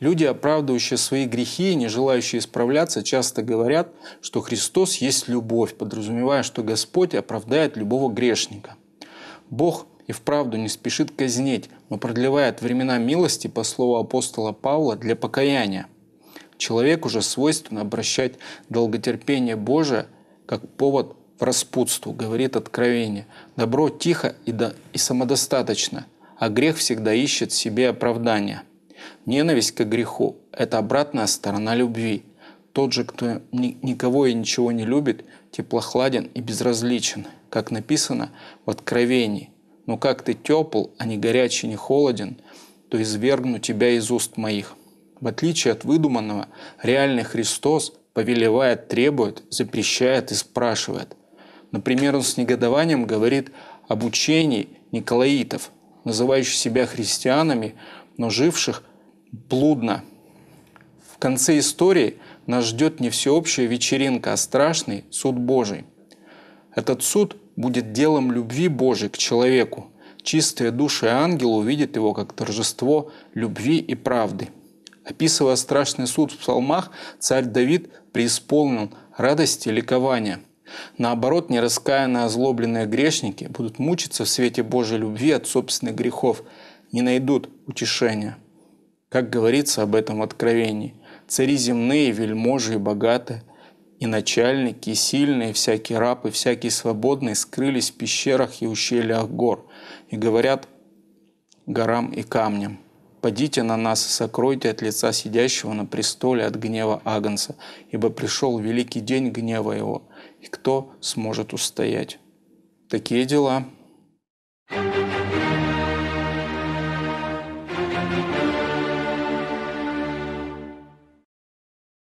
Люди, оправдывающие свои грехи и не желающие исправляться, часто говорят, что Христос есть любовь, подразумевая, что Господь оправдает любого грешника. Бог и вправду не спешит казнить, но продлевает времена милости, по слову апостола Павла, для покаяния. Человек уже свойственно обращать долготерпение Божие как повод в распутству, говорит Откровение. Добро тихо и, до... и самодостаточно, а грех всегда ищет себе оправдания. Ненависть к греху – это обратная сторона любви. Тот же, кто никого и ничего не любит, теплохладен и безразличен, как написано в Откровении. «Но как ты тепл, а не горячий, не холоден, то извергну тебя из уст моих». В отличие от выдуманного, реальный Христос повелевает, требует, запрещает и спрашивает. Например, он с негодованием говорит об учении николаитов, называющих себя христианами, но живших блудно. В конце истории нас ждет не всеобщая вечеринка, а страшный суд Божий. Этот суд будет делом любви Божией к человеку. Чистые души ангела увидят его как торжество любви и правды. Описывая страшный суд в псалмах, царь Давид преисполнил радости и ликования. Наоборот, нераскаянные а озлобленные грешники будут мучиться в свете Божьей любви от собственных грехов, не найдут утешения как говорится об этом в Откровении. Цари земные, вельможи и богаты, и начальники, и сильные, всякие рабы, всякие свободные, скрылись в пещерах и ущельях гор, и говорят горам и камням, падите на нас и сокройте от лица сидящего на престоле от гнева Агнца, ибо пришел великий день гнева его, и кто сможет устоять?» Такие дела.